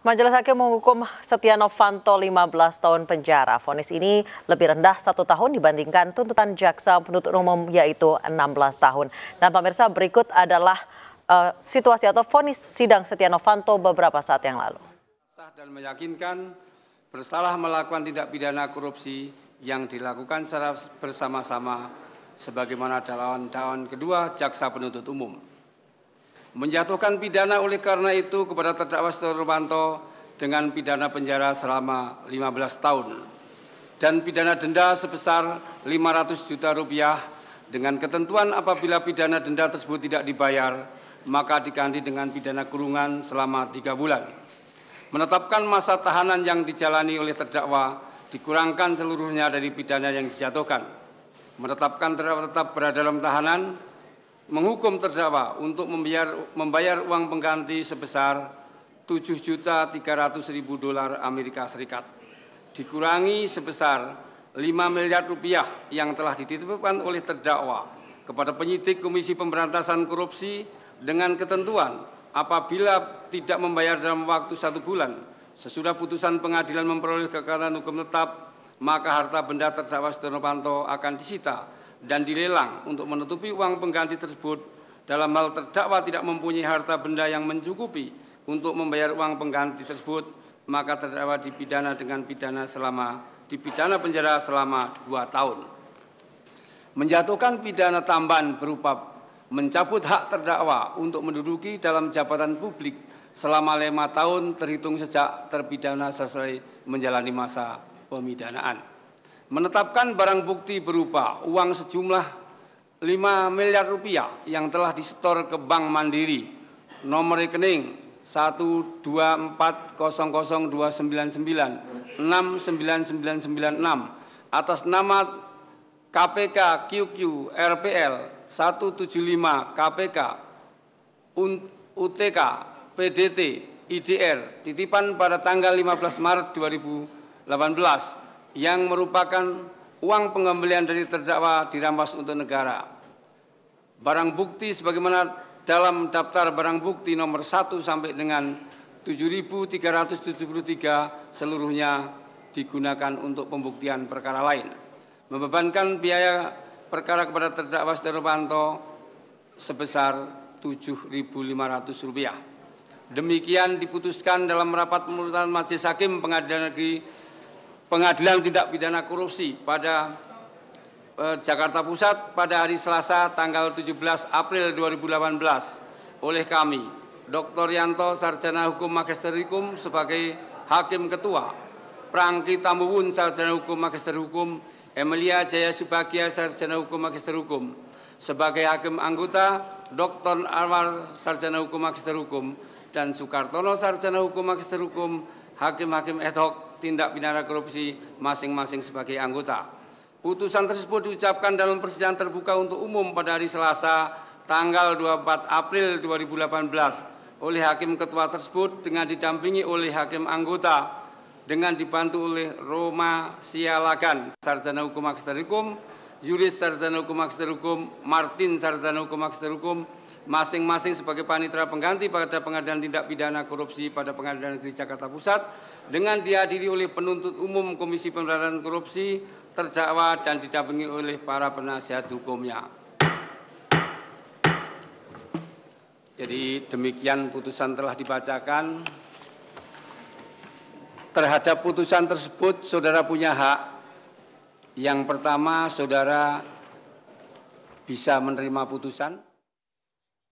Majelis Hakim menghukum Setia Novanto 15 tahun penjara. Vonis ini lebih rendah satu tahun dibandingkan tuntutan jaksa penuntut umum yaitu 16 tahun. Dan pemirsa berikut adalah uh, situasi atau vonis sidang Setia Novanto beberapa saat yang lalu. Sah dan meyakinkan bersalah melakukan tindak pidana korupsi yang dilakukan secara bersama-sama sebagaimana dalam tahun kedua jaksa penuntut umum. Menjatuhkan pidana oleh karena itu kepada terdakwa Setia Novanto dengan pidana penjara selama 15 tahun dan pidana denda sebesar 500 juta rupiah dengan ketentuan apabila pidana denda tersebut tidak dibayar maka diganti dengan pidana kurungan selama tiga bulan. Menetapkan masa tahanan yang dijalani oleh terdakwa dikurangkan seluruhnya dari pidana yang dijatuhkan. Menetapkan terdakwa tetap berada dalam tahanan menghukum terdakwa untuk membayar, membayar uang pengganti sebesar 7.300.000 dolar Amerika Serikat dikurangi sebesar 5 miliar rupiah yang telah dititipkan oleh terdakwa kepada penyidik Komisi Pemberantasan Korupsi dengan ketentuan apabila tidak membayar dalam waktu satu bulan sesudah putusan pengadilan memperoleh kekuatan hukum tetap maka harta benda terdakwa Setia Novanto akan disita dan dilelang untuk menutupi uang pengganti tersebut dalam hal terdakwa tidak mempunyai harta benda yang mencukupi untuk membayar uang pengganti tersebut, maka terdakwa dipidana dengan pidana selama dipidana penjara selama dua tahun. Menjatuhkan pidana tambahan berupa mencabut hak terdakwa untuk menduduki dalam jabatan publik selama lima tahun terhitung sejak terpidana selesai menjalani masa pemidanaan menetapkan barang bukti berupa uang sejumlah 5 miliar rupiah yang telah disetor ke Bank Mandiri nomor rekening 124002996996 atas nama KPK QQ RPL 175 KPK UTK PDT IDR titipan pada tanggal 15 Maret 2018 yang merupakan uang pengembalian dari terdakwa dirampas untuk negara. Barang bukti sebagaimana dalam daftar barang bukti nomor 1 sampai dengan 7.373 seluruhnya digunakan untuk pembuktian perkara lain. Membebankan biaya perkara kepada terdakwa Setia sebesar Rp7.500. Demikian diputuskan dalam rapat pemutusan Majelis Hakim Pengadilan Negeri Pengadilan Tindak Pidana Korupsi pada eh, Jakarta Pusat pada hari Selasa tanggal 17 April 2018 oleh kami Dr. Yanto Sarjana Hukum Magister Hukum sebagai Hakim Ketua Prangki Tamuwun Sarjana Hukum Magister Hukum Emilia Jaya Subagia Sarjana Hukum Magister Hukum sebagai Hakim Anggota Dr. Arwar Sarjana Hukum Magister Hukum dan Soekartono Sarjana Hukum Magister Hukum Hakim-Hakim Ad -hakim tindak pidana korupsi masing-masing sebagai anggota. Putusan tersebut diucapkan dalam persidangan terbuka untuk umum pada hari Selasa tanggal 24 April 2018 oleh Hakim Ketua tersebut dengan didampingi oleh Hakim Anggota dengan dibantu oleh Roma Sialakan, Sarjana Hukum Magister Hukum, Yuris Sarjana Hukum Magister Hukum, Martin Sarjana Hukum Magister Hukum, masing-masing sebagai panitera pengganti pada pengadilan tindak pidana korupsi pada Pengadilan Negeri Jakarta Pusat dengan dihadiri oleh penuntut umum Komisi Pemberantasan Korupsi, terdakwa dan didampingi oleh para penasihat hukumnya. Jadi demikian putusan telah dibacakan. Terhadap putusan tersebut saudara punya hak. Yang pertama saudara bisa menerima putusan.